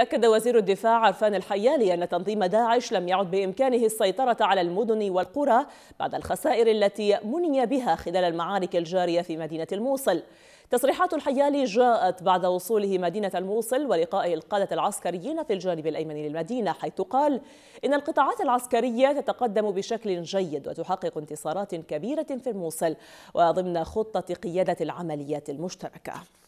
أكد وزير الدفاع عرفان الحيالي أن تنظيم داعش لم يعد بإمكانه السيطرة على المدن والقرى بعد الخسائر التي مني بها خلال المعارك الجارية في مدينة الموصل تصريحات الحيالي جاءت بعد وصوله مدينة الموصل ولقائه القادة العسكريين في الجانب الأيمن للمدينة حيث قال إن القطاعات العسكرية تتقدم بشكل جيد وتحقق انتصارات كبيرة في الموصل وضمن خطة قيادة العمليات المشتركة